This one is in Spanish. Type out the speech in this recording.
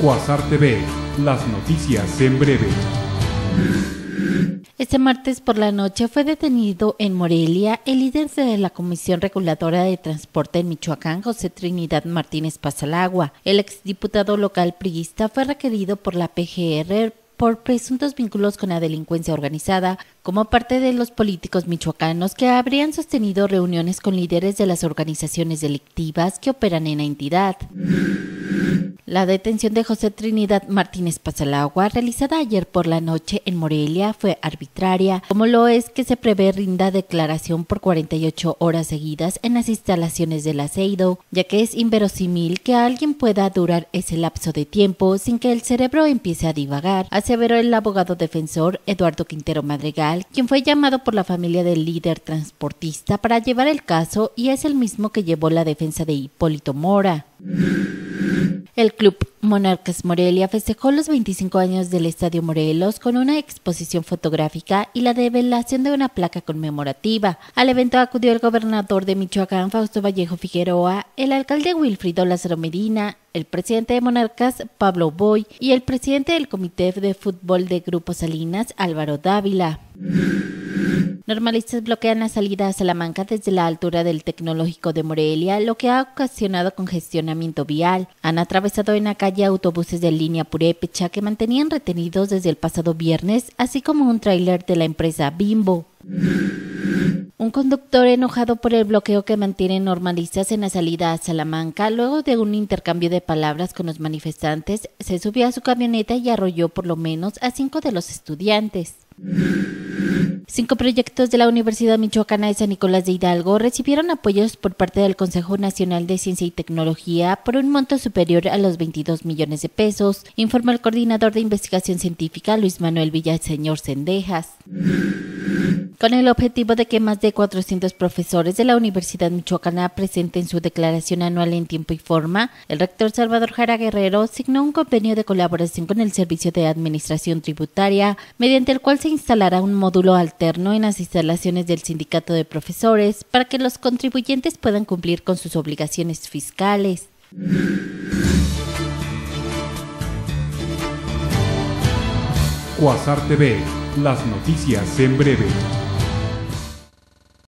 Cuasar TV, las noticias en breve. Este martes por la noche fue detenido en Morelia el líder de la Comisión Reguladora de Transporte en Michoacán, José Trinidad Martínez Pazalagua. El exdiputado local priista fue requerido por la PGR por presuntos vínculos con la delincuencia organizada, como parte de los políticos michoacanos que habrían sostenido reuniones con líderes de las organizaciones delictivas que operan en la entidad. La detención de José Trinidad Martínez Pasalagua, realizada ayer por la noche en Morelia, fue arbitraria, como lo es que se prevé rinda declaración por 48 horas seguidas en las instalaciones del aceido, ya que es inverosímil que alguien pueda durar ese lapso de tiempo sin que el cerebro empiece a divagar, aseveró el abogado defensor Eduardo Quintero Madrigal, quien fue llamado por la familia del líder transportista para llevar el caso y es el mismo que llevó la defensa de Hipólito Mora. El Club Monarcas Morelia festejó los 25 años del Estadio Morelos con una exposición fotográfica y la develación de una placa conmemorativa. Al evento acudió el gobernador de Michoacán, Fausto Vallejo Figueroa, el alcalde Wilfrido Lázaro Medina, el presidente de Monarcas, Pablo Boy, y el presidente del Comité de Fútbol de Grupo Salinas, Álvaro Dávila. Normalistas bloquean la salida a Salamanca desde la altura del tecnológico de Morelia, lo que ha ocasionado congestionamiento vial. Han atravesado en la calle autobuses de línea Purépecha que mantenían retenidos desde el pasado viernes, así como un tráiler de la empresa Bimbo. Un conductor enojado por el bloqueo que mantienen normalistas en la salida a Salamanca, luego de un intercambio de palabras con los manifestantes, se subió a su camioneta y arrolló por lo menos a cinco de los estudiantes. Cinco proyectos de la Universidad Michoacana de San Nicolás de Hidalgo recibieron apoyos por parte del Consejo Nacional de Ciencia y Tecnología por un monto superior a los 22 millones de pesos, informa el coordinador de investigación científica Luis Manuel Villaseñor Cendejas con el objetivo de que más de 400 profesores de la Universidad Michoacana presenten su declaración anual en tiempo y forma, el rector Salvador Jara Guerrero signó un convenio de colaboración con el Servicio de Administración Tributaria, mediante el cual se instalará un módulo alterno en las instalaciones del Sindicato de Profesores para que los contribuyentes puedan cumplir con sus obligaciones fiscales. TV, las noticias en breve.